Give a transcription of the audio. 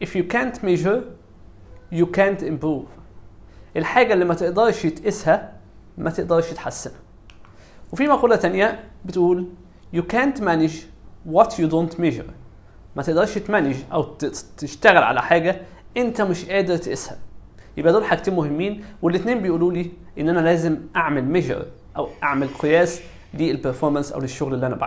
If you can't measure, you can't improve. الحاجة اللي ما تقدرش تقيسها ما تقدرش تحسنها. وفي مقولة تانية بتقول You can't manage what you don't measure. ما تقدرش تمانج أو تشتغل على حاجة أنت مش قادر تقيسها. يبقى دول حاجتين مهمين والاتنين بيقولوا لي إن أنا لازم أعمل ميجر أو أعمل قياس للبرفورمانس أو للشغل اللي أنا بعمله.